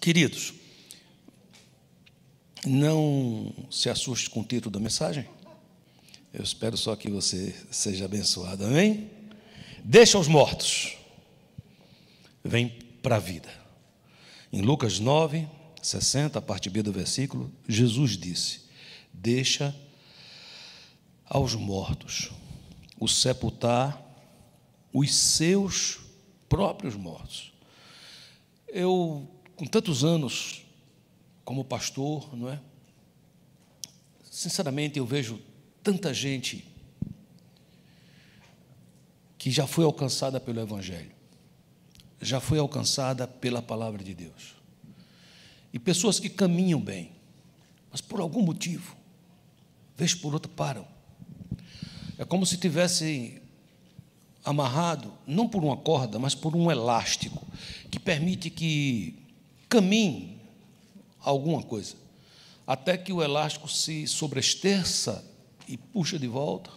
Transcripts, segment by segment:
Queridos, não se assuste com o título da mensagem. Eu espero só que você seja abençoado, amém? Deixa os mortos, vem para a vida. Em Lucas 9, 60, a parte B do versículo, Jesus disse: Deixa aos mortos o sepultar os seus próprios mortos. Eu com tantos anos como pastor, não é? Sinceramente, eu vejo tanta gente que já foi alcançada pelo Evangelho, já foi alcançada pela palavra de Deus. E pessoas que caminham bem, mas por algum motivo, vez por outra, param. É como se tivessem amarrado, não por uma corda, mas por um elástico, que permite que caminhe alguma coisa, até que o elástico se sobresterça e puxa de volta.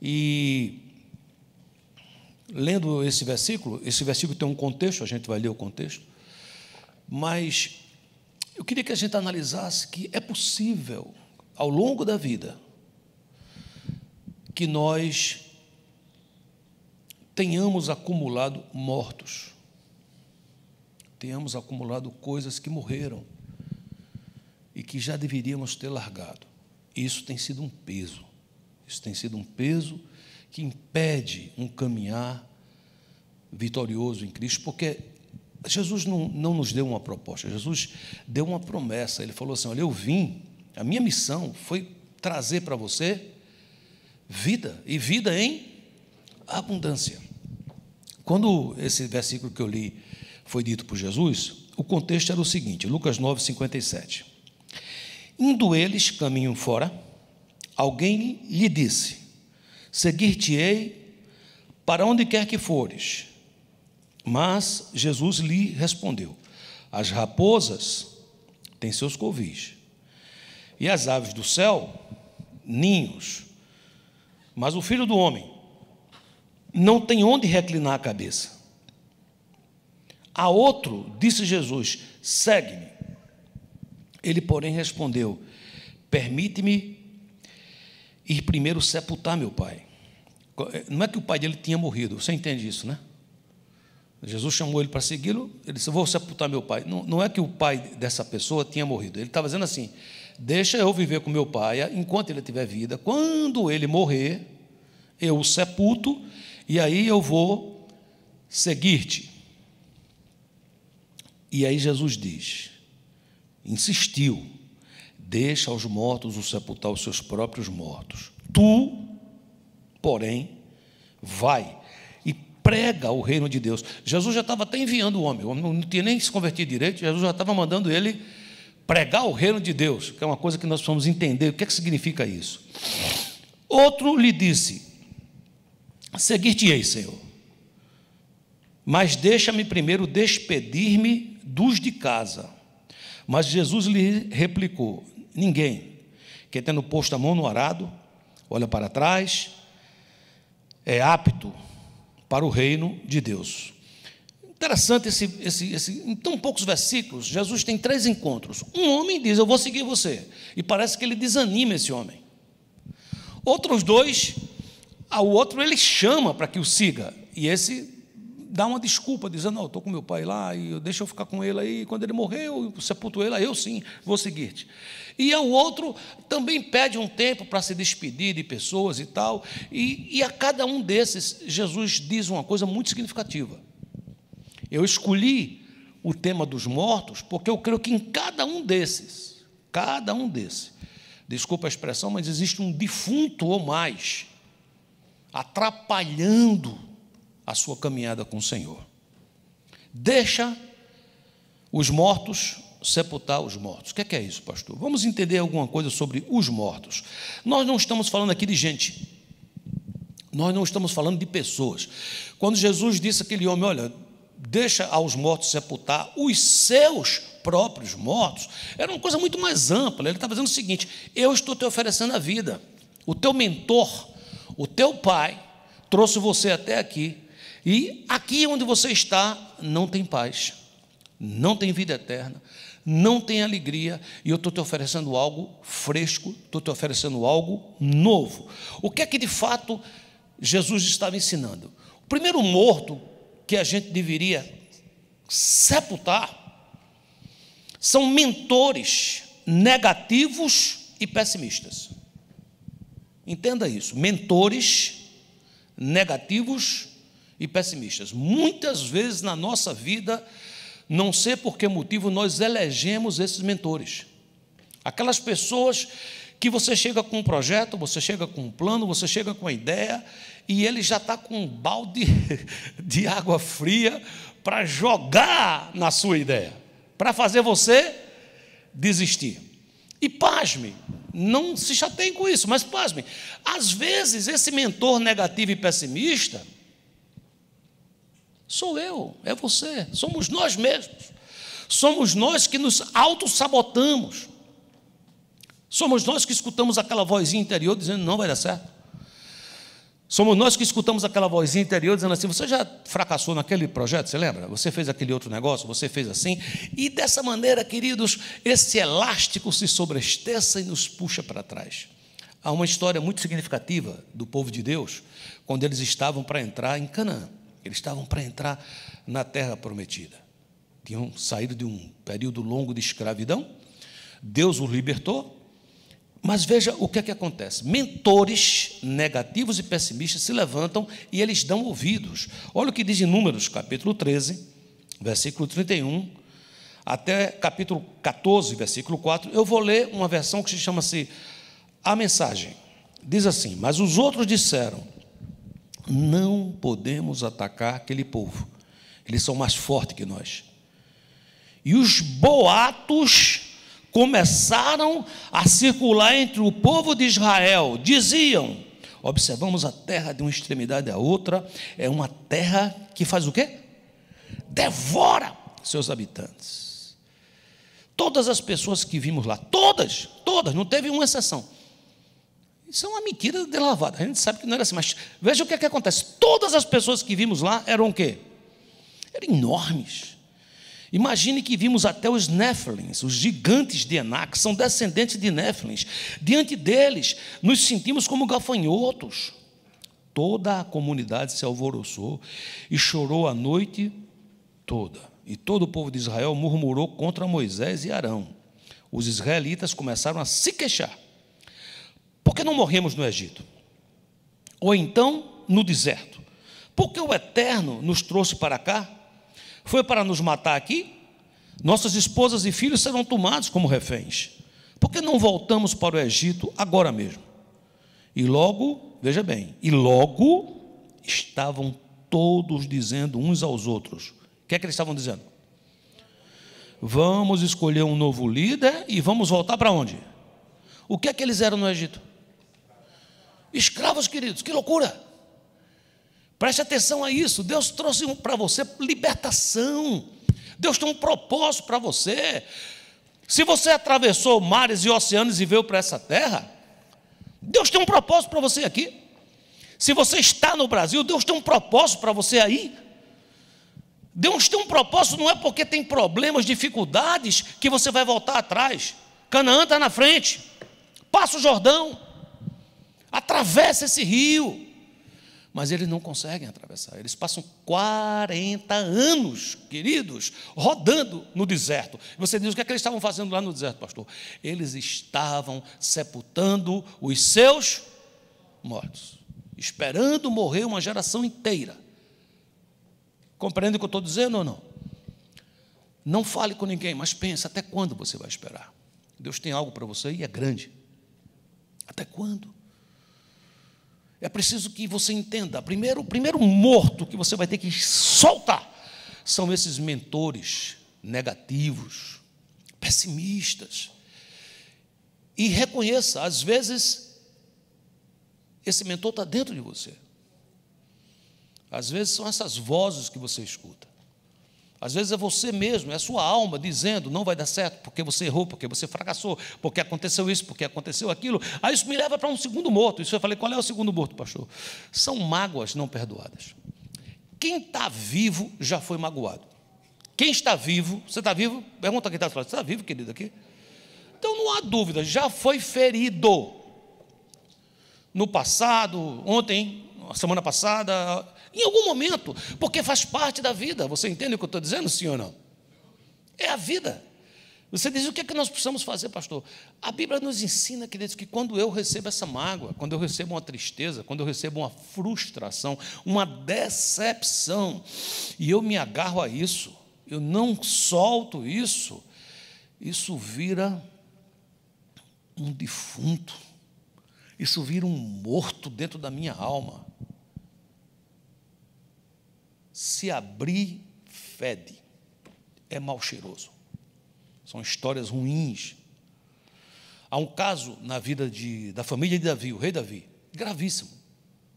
E lendo esse versículo, esse versículo tem um contexto, a gente vai ler o contexto, mas eu queria que a gente analisasse que é possível, ao longo da vida, que nós tenhamos acumulado mortos tenhamos acumulado coisas que morreram e que já deveríamos ter largado. Isso tem sido um peso. Isso tem sido um peso que impede um caminhar vitorioso em Cristo, porque Jesus não, não nos deu uma proposta, Jesus deu uma promessa. Ele falou assim: Olha, eu vim, a minha missão foi trazer para você vida, e vida em abundância. Quando esse versículo que eu li foi dito por Jesus, o contexto era o seguinte: Lucas 9, 57. Indo eles caminho fora, alguém lhe disse: Seguir-te-ei para onde quer que fores. Mas Jesus lhe respondeu: As raposas têm seus covis, e as aves do céu, ninhos. Mas o filho do homem não tem onde reclinar a cabeça. A outro disse Jesus: Segue-me. Ele, porém, respondeu: Permite-me ir primeiro sepultar meu pai. Não é que o pai dele tinha morrido, você entende isso, né? Jesus chamou ele para segui-lo, ele disse: Vou sepultar meu pai. Não, não é que o pai dessa pessoa tinha morrido, ele estava dizendo assim: Deixa eu viver com meu pai enquanto ele tiver vida, quando ele morrer, eu o sepulto e aí eu vou seguir-te. E aí Jesus diz, insistiu, deixa aos mortos o sepultar os seus próprios mortos. Tu, porém, vai e prega o reino de Deus. Jesus já estava até enviando o homem, o homem não tinha nem se convertido direito, Jesus já estava mandando ele pregar o reino de Deus, que é uma coisa que nós precisamos entender. O que, é que significa isso? Outro lhe disse: Seguir-te-ei, Senhor. Mas deixa-me primeiro despedir-me dos de casa. Mas Jesus lhe replicou: Ninguém que, tendo posto a mão no arado, olha para trás, é apto para o reino de Deus. Interessante esse, esse, esse, em tão poucos versículos, Jesus tem três encontros. Um homem diz: Eu vou seguir você. E parece que ele desanima esse homem. Outros dois, ao outro ele chama para que o siga. E esse dá uma desculpa, dizendo: Não, estou com meu pai lá, e deixa eu ficar com ele aí. Quando ele morreu eu sepulto ele, aí eu sim vou seguir-te. E o outro também pede um tempo para se despedir de pessoas e tal. E, e a cada um desses, Jesus diz uma coisa muito significativa. Eu escolhi o tema dos mortos porque eu creio que em cada um desses, cada um desses, desculpa a expressão, mas existe um defunto ou mais atrapalhando a sua caminhada com o Senhor. Deixa os mortos sepultar os mortos. O que é, que é isso, pastor? Vamos entender alguma coisa sobre os mortos. Nós não estamos falando aqui de gente. Nós não estamos falando de pessoas. Quando Jesus disse aquele homem, olha, deixa aos mortos sepultar os seus próprios mortos, era uma coisa muito mais ampla. Ele está dizendo o seguinte: eu estou te oferecendo a vida. O teu mentor, o teu pai, trouxe você até aqui e aqui onde você está, não tem paz, não tem vida eterna, não tem alegria, e eu estou te oferecendo algo fresco, estou te oferecendo algo novo. O que é que de fato Jesus estava ensinando? O primeiro morto que a gente deveria sepultar são mentores negativos e pessimistas. Entenda isso: mentores negativos e pessimistas. Muitas vezes na nossa vida, não sei por que motivo, nós elegemos esses mentores. Aquelas pessoas que você chega com um projeto, você chega com um plano, você chega com uma ideia, e ele já está com um balde de água fria para jogar na sua ideia, para fazer você desistir. E pasme, não se chateiem com isso, mas pasme, às vezes esse mentor negativo e pessimista, Sou eu, é você, somos nós mesmos. Somos nós que nos auto-sabotamos. Somos nós que escutamos aquela vozinha interior dizendo não vai dar certo. Somos nós que escutamos aquela vozinha interior dizendo assim: você já fracassou naquele projeto, você lembra? Você fez aquele outro negócio, você fez assim. E dessa maneira, queridos, esse elástico se sobresteça e nos puxa para trás. Há uma história muito significativa do povo de Deus quando eles estavam para entrar em Canaã. Eles estavam para entrar na terra prometida. Tinham saído de um período longo de escravidão. Deus os libertou. Mas veja o que é que acontece. Mentores negativos e pessimistas se levantam e eles dão ouvidos. Olha o que diz em Números, capítulo 13, versículo 31, até capítulo 14, versículo 4. Eu vou ler uma versão que se chama-se A Mensagem. Diz assim: Mas os outros disseram não podemos atacar aquele povo. Eles são mais fortes que nós. E os boatos começaram a circular entre o povo de Israel. Diziam: observamos a terra de uma extremidade à outra, é uma terra que faz o quê? Devora seus habitantes. Todas as pessoas que vimos lá, todas, todas, não teve uma exceção, isso é uma mentira delavada. A gente sabe que não era assim. Mas veja o que, é que acontece. Todas as pessoas que vimos lá eram o quê? Eram enormes. Imagine que vimos até os Néfilins, os gigantes de Enac, são descendentes de Néfilins. Diante deles, nos sentimos como gafanhotos. Toda a comunidade se alvoroçou e chorou a noite toda. E todo o povo de Israel murmurou contra Moisés e Arão. Os israelitas começaram a se queixar por que não morremos no Egito? Ou então no deserto? Por que o Eterno nos trouxe para cá? Foi para nos matar aqui? Nossas esposas e filhos serão tomados como reféns. Por que não voltamos para o Egito agora mesmo? E logo, veja bem, e logo estavam todos dizendo uns aos outros. O que é que eles estavam dizendo? Vamos escolher um novo líder e vamos voltar para onde? O que é que eles eram no Egito? Escravos, queridos, que loucura! Preste atenção a isso. Deus trouxe para você libertação. Deus tem um propósito para você. Se você atravessou mares e oceanos e veio para essa terra, Deus tem um propósito para você aqui. Se você está no Brasil, Deus tem um propósito para você aí. Deus tem um propósito, não é porque tem problemas, dificuldades, que você vai voltar atrás. Canaã está na frente, passa o Jordão atravessa esse rio. Mas eles não conseguem atravessar. Eles passam 40 anos, queridos, rodando no deserto. Você diz o que, é que eles estavam fazendo lá no deserto, pastor? Eles estavam sepultando os seus mortos, esperando morrer uma geração inteira. Compreende o que eu estou dizendo ou não? Não fale com ninguém, mas pense até quando você vai esperar. Deus tem algo para você e é grande. Até quando? É preciso que você entenda. Primeiro, o primeiro morto que você vai ter que soltar são esses mentores negativos, pessimistas. E reconheça, às vezes, esse mentor está dentro de você. Às vezes são essas vozes que você escuta. Às vezes é você mesmo, é a sua alma dizendo não vai dar certo, porque você errou, porque você fracassou, porque aconteceu isso, porque aconteceu aquilo. Aí isso me leva para um segundo morto. Isso eu falei, qual é o segundo morto, pastor? São mágoas não perdoadas. Quem está vivo já foi magoado. Quem está vivo, você está vivo? Pergunta quem está falando, você está vivo, querido, aqui? Então não há dúvida, já foi ferido. No passado, ontem, semana passada, em algum momento, porque faz parte da vida. Você entende o que eu estou dizendo, sim ou não? É a vida. Você diz o que é que nós precisamos fazer, pastor? A Bíblia nos ensina, queridos, que quando eu recebo essa mágoa, quando eu recebo uma tristeza, quando eu recebo uma frustração, uma decepção, e eu me agarro a isso, eu não solto isso, isso vira um defunto, isso vira um morto dentro da minha alma se abrir, fede. É mal cheiroso. São histórias ruins. Há um caso na vida de, da família de Davi, o rei Davi, gravíssimo.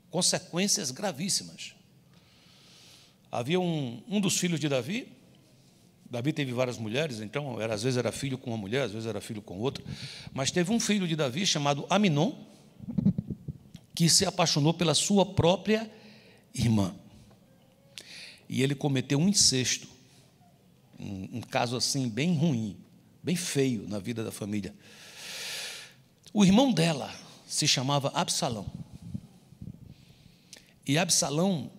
Consequências gravíssimas. Havia um, um dos filhos de Davi, Davi teve várias mulheres, então era, às vezes era filho com uma mulher, às vezes era filho com outra, mas teve um filho de Davi chamado Aminon, que se apaixonou pela sua própria irmã e ele cometeu um incesto. Um, um caso assim bem ruim, bem feio na vida da família. O irmão dela se chamava Absalão. E Absalão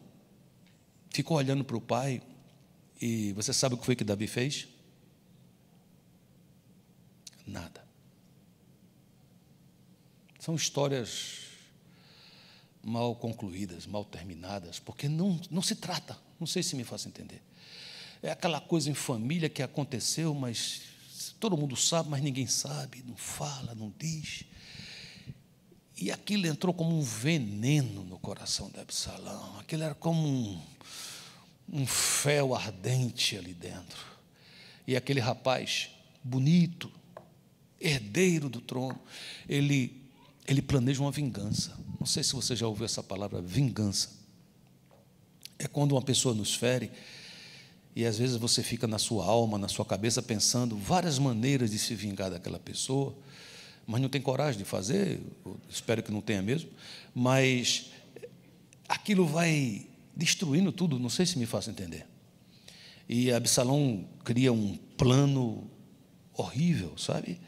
ficou olhando para o pai e você sabe o que foi que Davi fez? Nada. São histórias mal concluídas, mal terminadas, porque não, não se trata, não sei se me faço entender. É aquela coisa em família que aconteceu, mas todo mundo sabe, mas ninguém sabe, não fala, não diz. E aquilo entrou como um veneno no coração de Absalão. Aquilo era como um, um fel ardente ali dentro. E aquele rapaz, bonito, herdeiro do trono, ele ele planeja uma vingança. Não sei se você já ouviu essa palavra, vingança. É quando uma pessoa nos fere e às vezes você fica na sua alma, na sua cabeça, pensando várias maneiras de se vingar daquela pessoa, mas não tem coragem de fazer, espero que não tenha mesmo, mas aquilo vai destruindo tudo, não sei se me faço entender. E Absalão cria um plano horrível, sabe?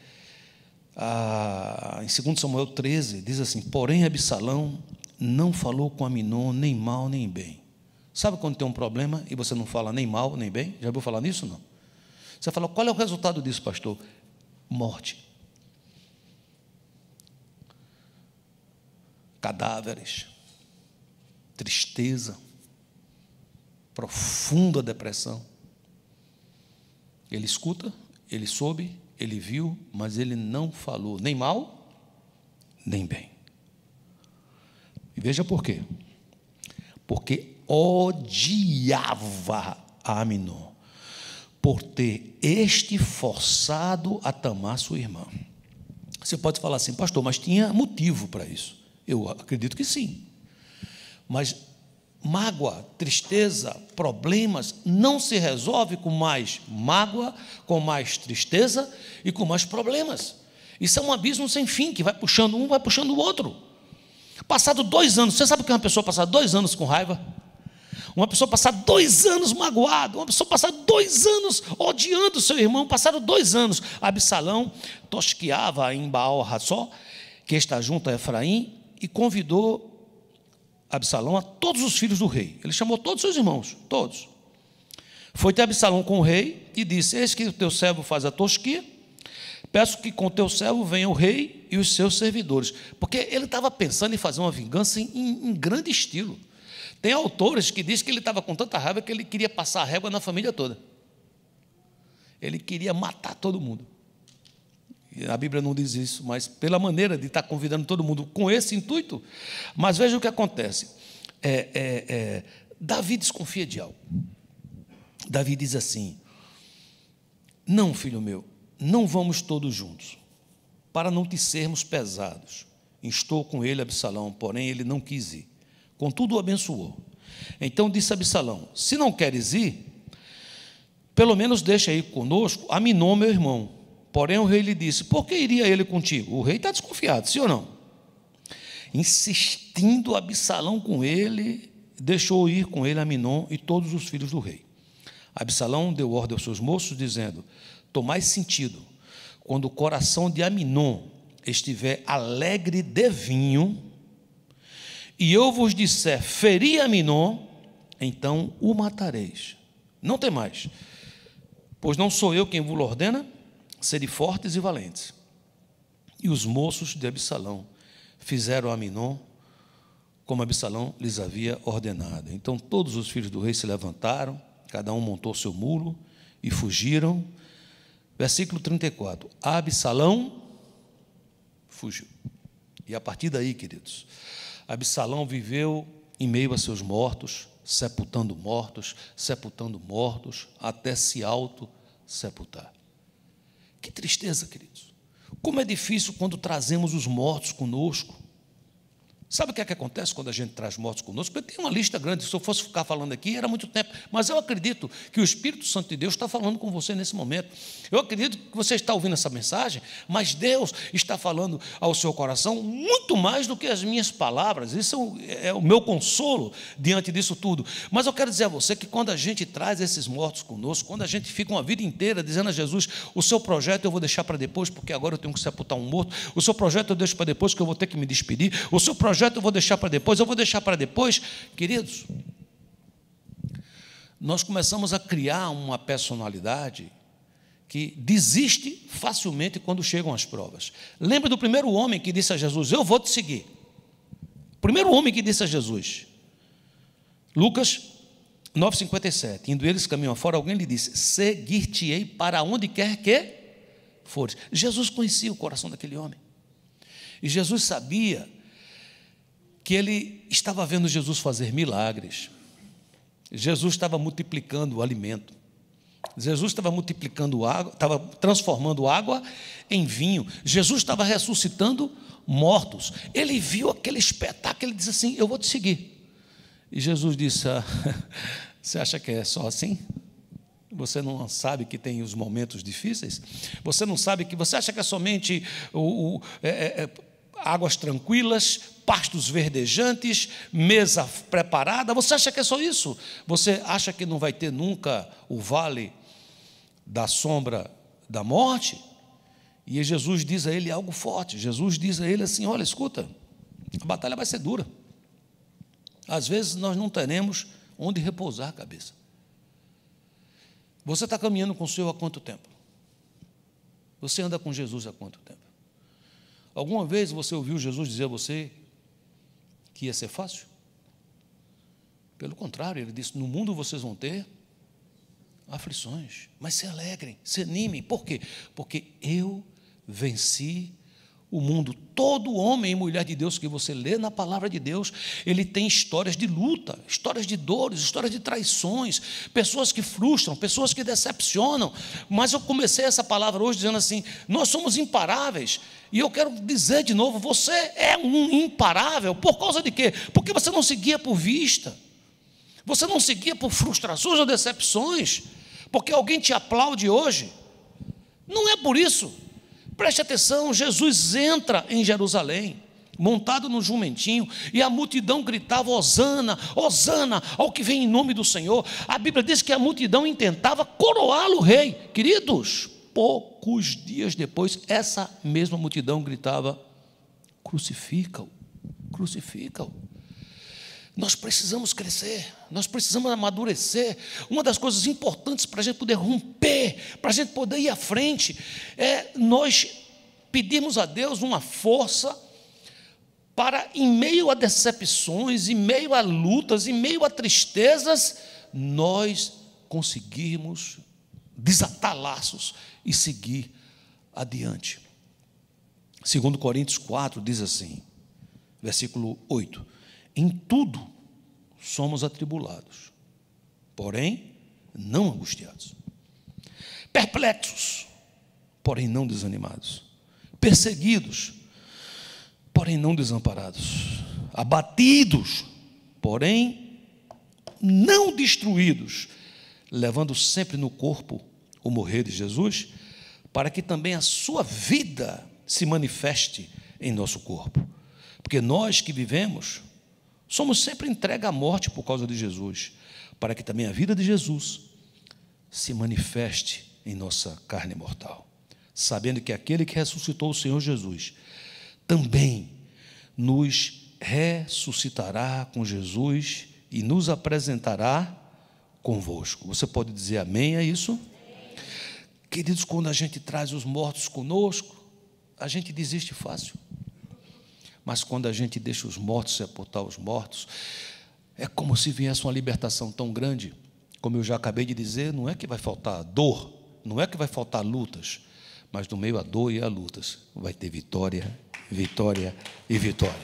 ah, em 2 Samuel 13, diz assim: Porém, Absalão não falou com Aminon nem mal nem bem. Sabe quando tem um problema e você não fala nem mal nem bem? Já ouviu falar nisso? Não. Você fala: Qual é o resultado disso, pastor? Morte. Cadáveres. Tristeza. Profunda depressão. Ele escuta, ele soube, ele viu, mas ele não falou nem mal, nem bem. E veja por quê. Porque odiava a Aminon por ter este forçado a tamar sua irmã. Você pode falar assim, pastor, mas tinha motivo para isso. Eu acredito que sim. Mas mágoa, tristeza, problemas não se resolve com mais mágoa, com mais tristeza e com mais problemas. Isso é um abismo sem fim que vai puxando um, vai puxando o outro. Passado dois anos, você sabe o que é uma pessoa passar dois anos com raiva? Uma pessoa passar dois anos magoada, uma pessoa passar dois anos odiando seu irmão, passaram dois anos. Absalão tosqueava em Baal Rassó, que está junto a Efraim, e convidou Absalão a todos os filhos do rei. Ele chamou todos os seus irmãos, todos. Foi ter Absalão com o rei e disse: Eis que o teu servo faz a tosquia. Peço que com teu servo venha o rei e os seus servidores. Porque ele estava pensando em fazer uma vingança em, em, em grande estilo. Tem autores que dizem que ele estava com tanta raiva que ele queria passar a régua na família toda. Ele queria matar todo mundo. A Bíblia não diz isso, mas pela maneira de estar convidando todo mundo com esse intuito. Mas veja o que acontece. É, é, é, Davi desconfia de algo. Davi diz assim: Não, filho meu, não vamos todos juntos, para não te sermos pesados. Estou com ele, Absalão, porém ele não quis ir. Contudo, o abençoou. Então disse Absalão: Se não queres ir, pelo menos deixa aí conosco Minô, meu irmão Porém, o rei lhe disse: Por que iria ele contigo? O rei está desconfiado, sim ou não? Insistindo Absalão com ele, deixou ir com ele Aminon e todos os filhos do rei. Absalão deu ordem aos seus moços, dizendo: Tomai sentido, quando o coração de Aminon estiver alegre de vinho, e eu vos disser, feri Aminon, então o matareis. Não tem mais, pois não sou eu quem vos ordena, sede fortes e valentes. E os moços de Absalão fizeram a Minon como Absalão lhes havia ordenado. Então todos os filhos do rei se levantaram, cada um montou seu mulo e fugiram. Versículo 34. Absalão fugiu. E a partir daí, queridos, Absalão viveu em meio a seus mortos, sepultando mortos, sepultando mortos, até se auto sepultar tristeza, queridos. Como é difícil quando trazemos os mortos conosco Sabe o que é que acontece quando a gente traz mortos conosco? Eu tenho uma lista grande, se eu fosse ficar falando aqui, era muito tempo. Mas eu acredito que o Espírito Santo de Deus está falando com você nesse momento. Eu acredito que você está ouvindo essa mensagem, mas Deus está falando ao seu coração muito mais do que as minhas palavras. Isso é o meu consolo diante disso tudo. Mas eu quero dizer a você que quando a gente traz esses mortos conosco, quando a gente fica uma vida inteira dizendo a Jesus: o seu projeto eu vou deixar para depois, porque agora eu tenho que sepultar um morto, o seu projeto eu deixo para depois, que eu vou ter que me despedir, o seu projeto projeto eu vou deixar para depois, eu vou deixar para depois. Queridos, nós começamos a criar uma personalidade que desiste facilmente quando chegam as provas. Lembra do primeiro homem que disse a Jesus: Eu vou te seguir. Primeiro homem que disse a Jesus. Lucas 9,57. Indo eles caminham Fora alguém lhe disse: Seguir-te-ei para onde quer que fores. Jesus conhecia o coração daquele homem. E Jesus sabia que ele estava vendo Jesus fazer milagres. Jesus estava multiplicando o alimento. Jesus estava multiplicando água, estava transformando água em vinho. Jesus estava ressuscitando mortos. Ele viu aquele espetáculo, ele disse assim: Eu vou te seguir. E Jesus disse: ah, Você acha que é só assim? Você não sabe que tem os momentos difíceis? Você não sabe que. Você acha que é somente o, o é, é, é águas tranquilas, pastos verdejantes, mesa preparada. Você acha que é só isso? Você acha que não vai ter nunca o vale da sombra da morte? E Jesus diz a ele algo forte. Jesus diz a ele assim: Olha, escuta, a batalha vai ser dura. Às vezes nós não teremos onde repousar a cabeça. Você está caminhando com o Senhor há quanto tempo? Você anda com Jesus há quanto tempo? Alguma vez você ouviu Jesus dizer a você que ia ser fácil? Pelo contrário, ele disse: No mundo vocês vão ter aflições, mas se alegrem, se animem. Por quê? Porque eu venci o mundo. Todo homem e mulher de Deus que você lê na palavra de Deus, ele tem histórias de luta, histórias de dores, histórias de traições, pessoas que frustram, pessoas que decepcionam. Mas eu comecei essa palavra hoje dizendo assim: nós somos imparáveis. E eu quero dizer de novo: você é um imparável. Por causa de quê? Porque você não seguia por vista, você não seguia por frustrações ou decepções, porque alguém te aplaude hoje. Não é por isso. Preste atenção, Jesus entra em Jerusalém, montado no jumentinho, e a multidão gritava: Hosana, Hosana, ao que vem em nome do Senhor. A Bíblia diz que a multidão intentava coroá-lo rei. Queridos, poucos dias depois, essa mesma multidão gritava: Crucifica-o, crucifica-o. Nós precisamos crescer, nós precisamos amadurecer. Uma das coisas importantes para a gente poder romper, para a gente poder ir à frente, é nós pedirmos a Deus uma força para, em meio a decepções, em meio a lutas, em meio a tristezas, nós conseguirmos desatar laços e seguir adiante. Segundo Coríntios 4 diz assim, versículo 8: em tudo somos atribulados, porém não angustiados. Perplexos, porém não desanimados. Perseguidos, porém não desamparados. Abatidos, porém não destruídos, levando sempre no corpo o morrer de Jesus, para que também a sua vida se manifeste em nosso corpo. Porque nós que vivemos, Somos sempre entregues à morte por causa de Jesus, para que também a vida de Jesus se manifeste em nossa carne mortal, sabendo que aquele que ressuscitou o Senhor Jesus também nos ressuscitará com Jesus e nos apresentará convosco. Você pode dizer amém a é isso? Queridos, quando a gente traz os mortos conosco, a gente desiste fácil. Mas quando a gente deixa os mortos sepultar os mortos, é como se viesse uma libertação tão grande. Como eu já acabei de dizer, não é que vai faltar dor, não é que vai faltar lutas, mas no meio à dor e a lutas vai ter vitória, vitória e vitória.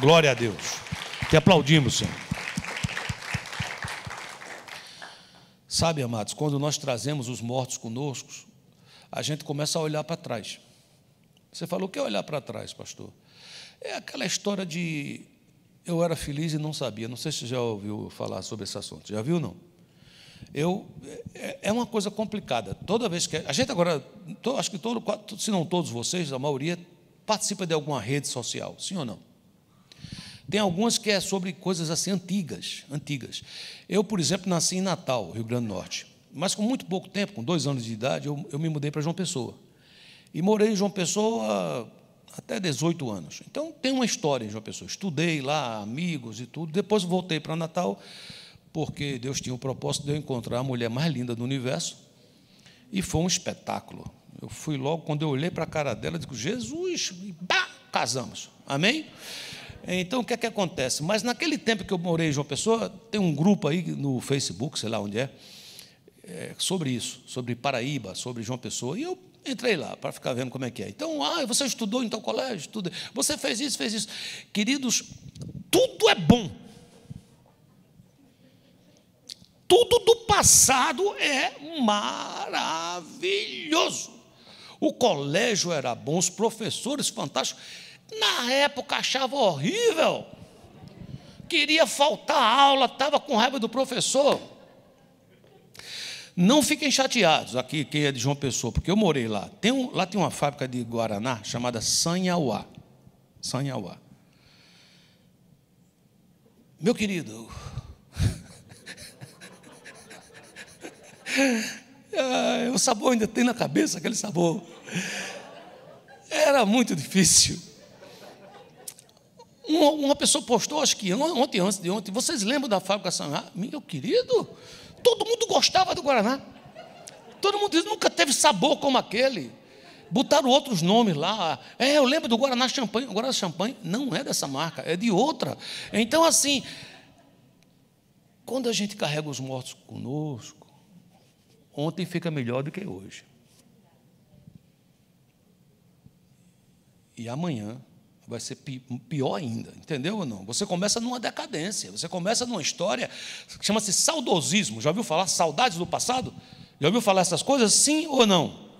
Glória a Deus. Te aplaudimos, Senhor. Sabe, amados, quando nós trazemos os mortos conosco, a gente começa a olhar para trás. Você falou o que é olhar para trás, pastor? É aquela história de eu era feliz e não sabia. Não sei se já ouviu falar sobre esse assunto. Já viu não? Eu é, é, é uma coisa complicada. Toda vez que a gente agora, acho que todo, se não todos vocês, a maioria participa de alguma rede social, sim ou não? Tem algumas que é sobre coisas assim antigas, antigas. Eu, por exemplo, nasci em Natal, Rio Grande do Norte, mas com muito pouco tempo, com dois anos de idade, eu, eu me mudei para João Pessoa. E morei em João Pessoa até 18 anos. Então tem uma história em João Pessoa. Estudei lá, amigos e tudo. Depois voltei para Natal, porque Deus tinha o propósito de eu encontrar a mulher mais linda do universo. E foi um espetáculo. Eu fui logo, quando eu olhei para a cara dela, digo, Jesus, e pá, casamos. Amém? Então, o que é que acontece? Mas naquele tempo que eu morei em João Pessoa, tem um grupo aí no Facebook, sei lá onde é, é, sobre isso, sobre Paraíba, sobre João Pessoa, e eu entrei lá para ficar vendo como é que é. Então, ah, você estudou em tal colégio, estuda, você fez isso, fez isso. Queridos, tudo é bom. Tudo do passado é maravilhoso. O colégio era bom, os professores fantásticos. Na época achava horrível. Queria faltar aula, estava com raiva do professor não fiquem chateados, aqui quem é de João Pessoa, porque eu morei lá. Tem um, lá tem uma fábrica de Guaraná chamada Sanhauá. Sanhauá. Meu querido, ah, o sabor ainda tem na cabeça aquele sabor. Era muito difícil. Uma, pessoa postou, acho que ontem, antes de ontem, vocês lembram da fábrica Sanhauá? Meu querido, Todo mundo gostava do Guaraná. Todo mundo diz, nunca teve sabor como aquele. Botaram outros nomes lá. É, eu lembro do Guaraná Champagne. O Guaraná Champanhe não é dessa marca, é de outra. Então, assim, quando a gente carrega os mortos conosco, ontem fica melhor do que hoje. E amanhã vai ser pior ainda, entendeu ou não? Você começa numa decadência, você começa numa história que chama-se saudosismo. Já ouviu falar saudades do passado? Já ouviu falar essas coisas? Sim ou não?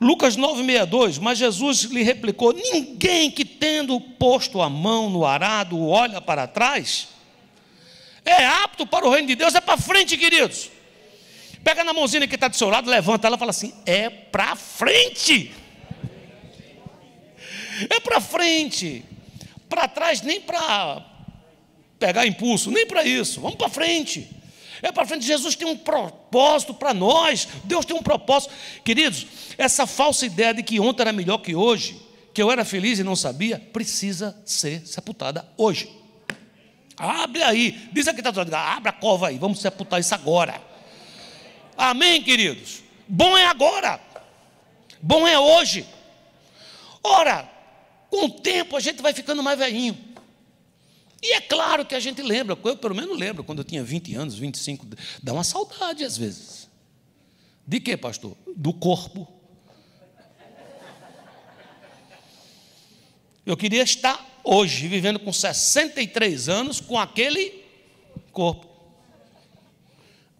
Lucas 9,62, mas Jesus lhe replicou: Ninguém que tendo posto a mão no arado olha para trás, é apto para o reino de Deus, é para frente, queridos. Pega na mãozinha que está do seu lado, levanta ela e fala assim: É para frente. É para frente. Para trás nem para pegar impulso, nem para isso. Vamos para frente. É para frente. Jesus tem um propósito para nós. Deus tem um propósito. Queridos, essa falsa ideia de que ontem era melhor que hoje, que eu era feliz e não sabia, precisa ser sepultada hoje. Abre aí. Diz aqui, está abre a cova aí. Vamos sepultar isso agora. Amém, queridos? Bom é agora. Bom é hoje. Ora, com o tempo a gente vai ficando mais velhinho. E é claro que a gente lembra, eu pelo menos lembro, quando eu tinha 20 anos, 25, dá uma saudade às vezes. De quê, pastor? Do corpo. Eu queria estar hoje vivendo com 63 anos com aquele corpo.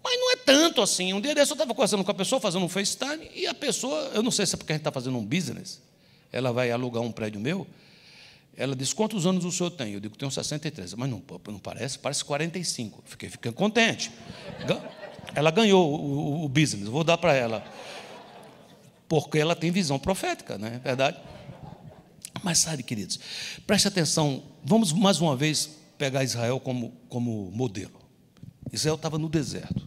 Mas não é tanto assim. Um dia desse eu estava conversando com a pessoa, fazendo um FaceTime, e a pessoa, eu não sei se é porque a gente está fazendo um business, ela vai alugar um prédio meu, ela diz, quantos anos o senhor tem? Eu digo, tenho 63. Mas não, não parece? Parece 45. Fiquei ficando contente. Ela ganhou o, o, o business, vou dar para ela. Porque ela tem visão profética, não né? é verdade? Mas sabe, queridos, preste atenção, vamos mais uma vez pegar Israel como, como modelo. Israel estava no deserto.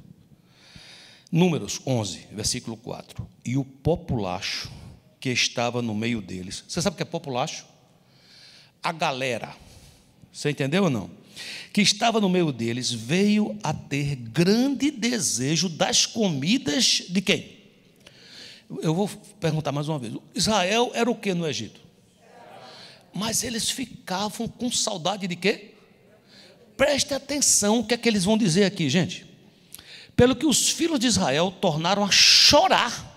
Números 11, versículo 4. E o populacho que estava no meio deles. Você sabe o que é populacho? A galera, você entendeu ou não? Que estava no meio deles veio a ter grande desejo das comidas de quem? Eu vou perguntar mais uma vez. Israel era o que no Egito? Mas eles ficavam com saudade de quê? Preste atenção o que é que eles vão dizer aqui, gente. Pelo que os filhos de Israel tornaram a chorar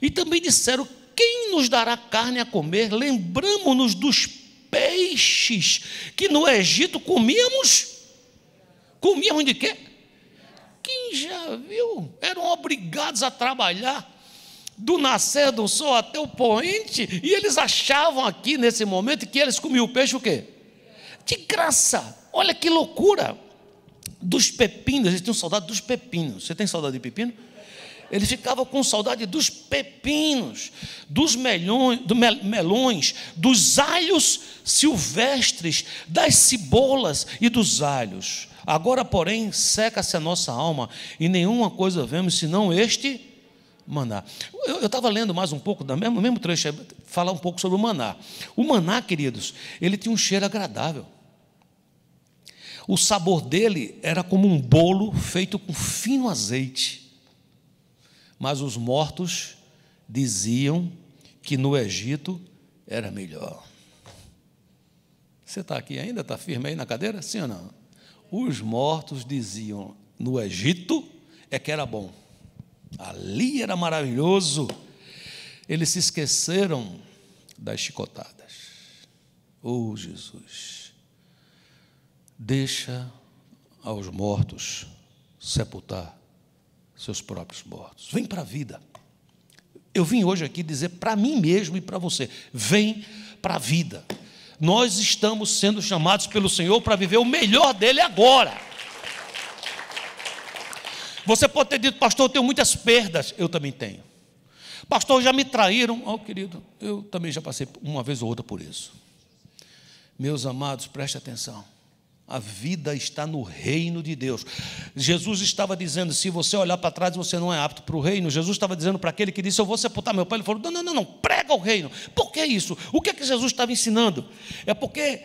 e também disseram quem nos dará carne a comer? Lembramos-nos dos peixes que no Egito comíamos. Comíamos de quê? Quem já viu? Eram obrigados a trabalhar do nascer do sol até o poente, e eles achavam aqui nesse momento que eles comiam peixe o quê? De graça. Olha que loucura. Dos pepinos, eles tinham saudade dos pepinos. Você tem saudade de pepino? Ele ficava com saudade dos pepinos, dos melões, do melões, dos alhos silvestres, das cebolas e dos alhos. Agora, porém, seca-se a nossa alma e nenhuma coisa vemos senão este maná. Eu estava lendo mais um pouco, da mesmo trecho, é, falar um pouco sobre o maná. O maná, queridos, ele tinha um cheiro agradável. O sabor dele era como um bolo feito com fino azeite mas os mortos diziam que no Egito era melhor. Você está aqui ainda? Está firme aí na cadeira? Sim ou não? Os mortos diziam no Egito é que era bom. Ali era maravilhoso. Eles se esqueceram das chicotadas. Oh, Jesus, deixa aos mortos sepultar seus próprios mortos. Vem para a vida. Eu vim hoje aqui dizer para mim mesmo e para você: vem para a vida. Nós estamos sendo chamados pelo Senhor para viver o melhor dele agora. Você pode ter dito, pastor, eu tenho muitas perdas. Eu também tenho. Pastor, já me traíram. Oh, querido, eu também já passei uma vez ou outra por isso. Meus amados, preste atenção. A vida está no reino de Deus. Jesus estava dizendo: se você olhar para trás, você não é apto para o reino. Jesus estava dizendo para aquele que disse: Eu vou sepultar meu pai. Ele falou: Não, não, não, não, prega o reino. Por que isso? O que é que Jesus estava ensinando? É porque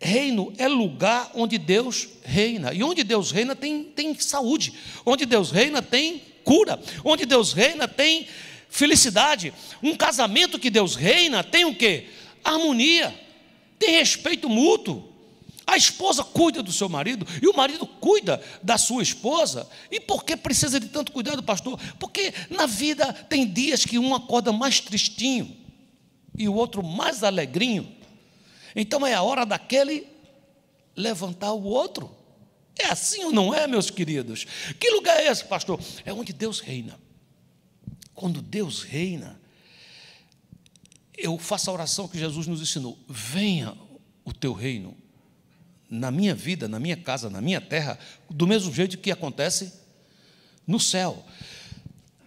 reino é lugar onde Deus reina. E onde Deus reina tem, tem saúde. Onde Deus reina tem cura. Onde Deus reina tem felicidade. Um casamento que Deus reina tem o que? Harmonia. Tem respeito mútuo a esposa cuida do seu marido e o marido cuida da sua esposa. E por que precisa de tanto cuidado, pastor? Porque na vida tem dias que um acorda mais tristinho e o outro mais alegrinho. Então é a hora daquele levantar o outro. É assim ou não é, meus queridos? Que lugar é esse, pastor? É onde Deus reina. Quando Deus reina, eu faço a oração que Jesus nos ensinou: venha o teu reino, na minha vida, na minha casa, na minha terra, do mesmo jeito que acontece no céu.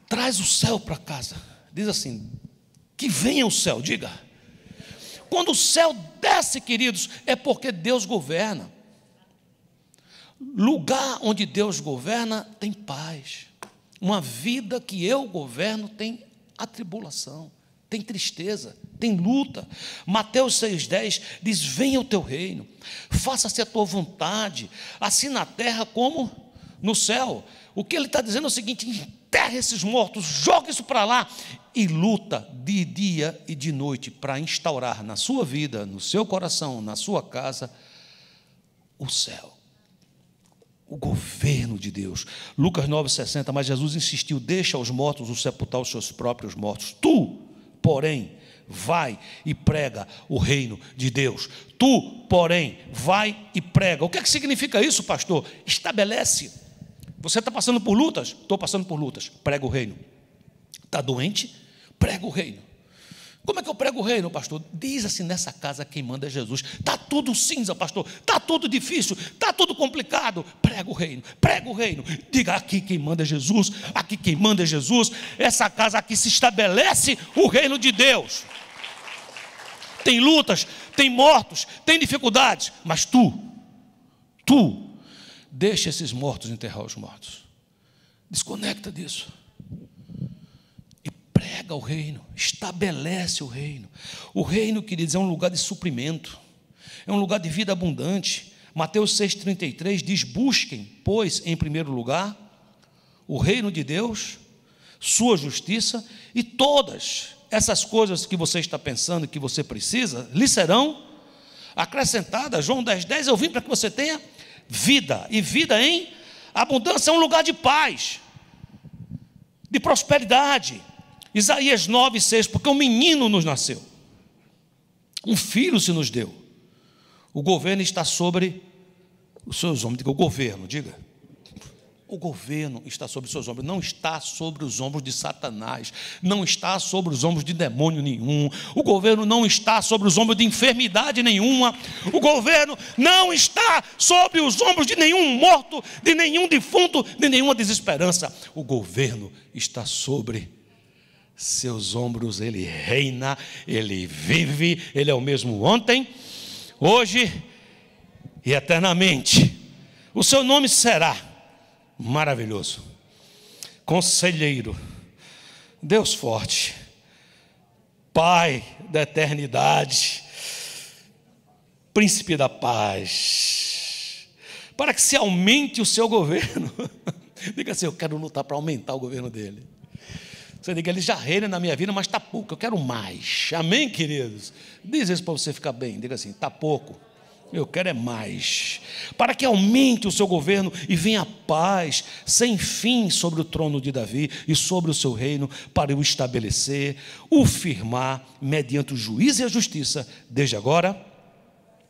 Traz o céu para casa. Diz assim: que venha o céu, diga. Quando o céu desce, queridos, é porque Deus governa. Lugar onde Deus governa tem paz. Uma vida que eu governo tem atribulação, tem tristeza, tem luta. Mateus 6,10 diz: Venha o teu reino, faça-se a tua vontade, assim na terra como no céu. O que ele está dizendo é o seguinte: enterra esses mortos, joga isso para lá e luta de dia e de noite para instaurar na sua vida, no seu coração, na sua casa, o céu. O governo de Deus. Lucas 9,60. Mas Jesus insistiu: Deixa os mortos o sepultar os seus próprios mortos. Tu, porém, vai e prega o reino de Deus. Tu, porém, vai e prega. O que é que significa isso, pastor? Estabelece. Você está passando por lutas? Estou passando por lutas. Prega o reino. Está doente? Prega o reino. Como é que eu prego o reino, pastor? Diz assim: nessa casa quem manda é Jesus. Está tudo cinza, pastor. Está tudo difícil. Está tudo complicado. Prega o reino. Prega o reino. Diga: aqui quem manda é Jesus. Aqui quem manda é Jesus. Essa casa aqui se estabelece o reino de Deus. Tem lutas, tem mortos, tem dificuldades. Mas tu, tu, deixa esses mortos enterrar os mortos. Desconecta disso. Prega o reino, estabelece o reino. O reino, queridos, é um lugar de suprimento, é um lugar de vida abundante. Mateus 6,33 diz: Busquem, pois, em primeiro lugar, o reino de Deus, sua justiça e todas essas coisas que você está pensando que você precisa, lhe serão acrescentadas. João 10,10: 10, Eu vim para que você tenha vida, e vida em abundância é um lugar de paz, de prosperidade Isaías 9, 6, porque um menino nos nasceu, um filho se nos deu, o governo está sobre os seus ombros, diga o governo, diga. O governo está sobre os seus ombros, não está sobre os ombros de Satanás, não está sobre os ombros de demônio nenhum, o governo não está sobre os ombros de enfermidade nenhuma, o governo não está sobre os ombros de nenhum morto, de nenhum defunto, de nenhuma desesperança. O governo está sobre seus ombros ele reina, ele vive, ele é o mesmo ontem, hoje e eternamente. O seu nome será maravilhoso, conselheiro, Deus forte, Pai da eternidade, Príncipe da paz, para que se aumente o seu governo. Diga assim: eu quero lutar para aumentar o governo dele. Você diga, ele já reina na minha vida, mas está pouco, eu quero mais. Amém, queridos? Diz isso para você ficar bem. Diga assim: está pouco. Eu quero é mais. Para que aumente o seu governo e venha paz sem fim sobre o trono de Davi e sobre o seu reino, para o estabelecer, o firmar, mediante o juízo e a justiça, desde agora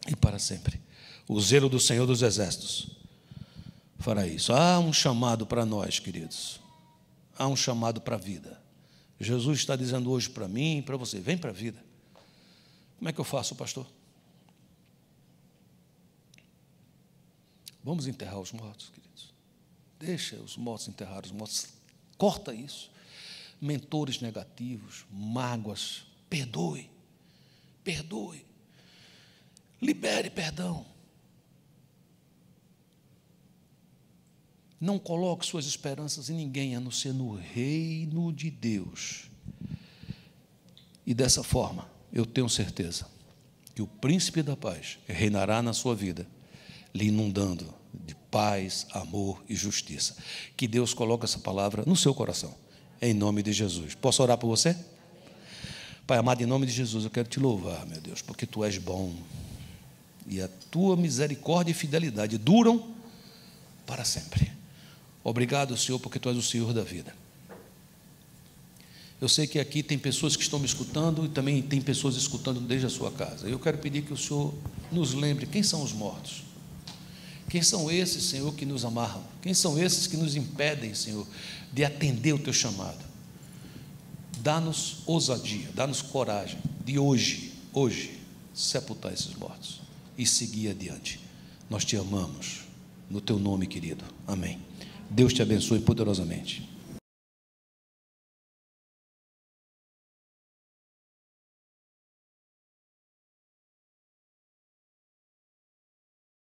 e para sempre. O zelo do Senhor dos Exércitos fará isso. Há um chamado para nós, queridos. Há um chamado para a vida. Jesus está dizendo hoje para mim e para você: vem para a vida. Como é que eu faço, pastor? Vamos enterrar os mortos, queridos. Deixa os mortos enterrar os mortos. Corta isso. Mentores negativos, mágoas, perdoe. Perdoe. Libere perdão. Não coloque suas esperanças em ninguém, a não ser no reino de Deus. E dessa forma, eu tenho certeza que o príncipe da paz reinará na sua vida, lhe inundando de paz, amor e justiça. Que Deus coloque essa palavra no seu coração, em nome de Jesus. Posso orar por você? Pai amado, em nome de Jesus, eu quero te louvar, meu Deus, porque tu és bom e a tua misericórdia e fidelidade duram para sempre. Obrigado, Senhor, porque tu és o Senhor da vida. Eu sei que aqui tem pessoas que estão me escutando e também tem pessoas escutando desde a sua casa. Eu quero pedir que o Senhor nos lembre quem são os mortos. Quem são esses, Senhor, que nos amarram? Quem são esses que nos impedem, Senhor, de atender o teu chamado? Dá-nos ousadia, dá-nos coragem de hoje, hoje, sepultar esses mortos e seguir adiante. Nós te amamos, no teu nome, querido. Amém. Deus te abençoe poderosamente.